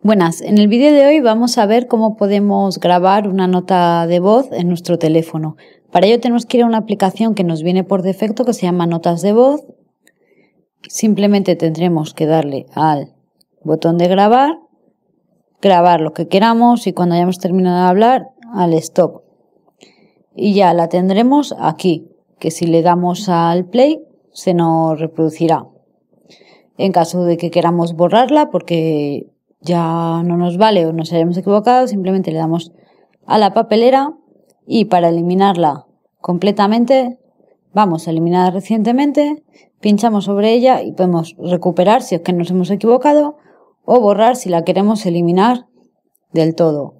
Buenas, en el vídeo de hoy vamos a ver cómo podemos grabar una nota de voz en nuestro teléfono. Para ello tenemos que ir a una aplicación que nos viene por defecto que se llama Notas de voz. Simplemente tendremos que darle al botón de grabar, grabar lo que queramos y cuando hayamos terminado de hablar al stop. Y ya la tendremos aquí, que si le damos al play se nos reproducirá. En caso de que queramos borrarla porque ya no nos vale o nos hayamos equivocado, simplemente le damos a la papelera y para eliminarla completamente, vamos a eliminar recientemente, pinchamos sobre ella y podemos recuperar si es que nos hemos equivocado o borrar si la queremos eliminar del todo.